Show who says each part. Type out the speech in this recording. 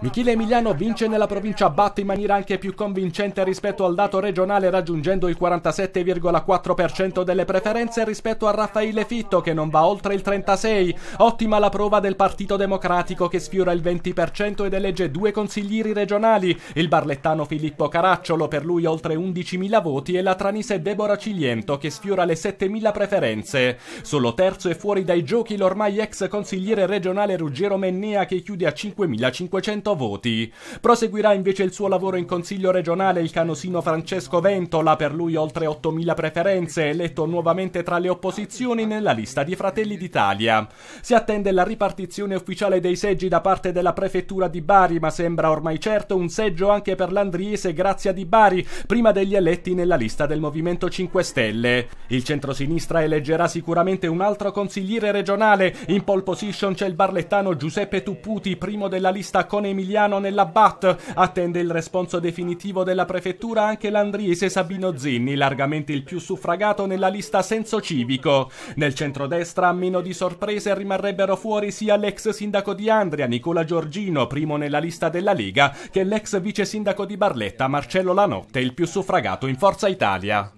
Speaker 1: Michele Emiliano vince nella provincia Batte in maniera anche più convincente rispetto al dato regionale raggiungendo il 47,4% delle preferenze rispetto a Raffaele Fitto che non va oltre il 36%. Ottima la prova del Partito Democratico che sfiora il 20% ed elegge due consiglieri regionali, il barlettano Filippo Caracciolo per lui oltre 11.000 voti e la tranise Deborah Ciliento che sfiora le 7.000 preferenze. Solo terzo e fuori dai giochi l'ormai ex consigliere regionale Ruggero Mennea che chiude a 5.500 100 voti. Proseguirà invece il suo lavoro in consiglio regionale il canosino Francesco Ventola, per lui oltre 8.000 preferenze, eletto nuovamente tra le opposizioni nella lista di Fratelli d'Italia. Si attende la ripartizione ufficiale dei seggi da parte della prefettura di Bari, ma sembra ormai certo un seggio anche per l'andriese Grazia di Bari, prima degli eletti nella lista del Movimento 5 Stelle. Il centrosinistra eleggerà sicuramente un altro consigliere regionale. In pole position c'è il barlettano Giuseppe Tupputi, primo della lista con i Emiliano nella BAT. Attende il responso definitivo della prefettura anche l'andriese Sabino Zinni, largamente il più suffragato nella lista senso civico. Nel centrodestra, a meno di sorprese, rimarrebbero fuori sia l'ex sindaco di Andria, Nicola Giorgino, primo nella lista della Lega, che l'ex vice sindaco di Barletta, Marcello Lanotte, il più suffragato in Forza Italia.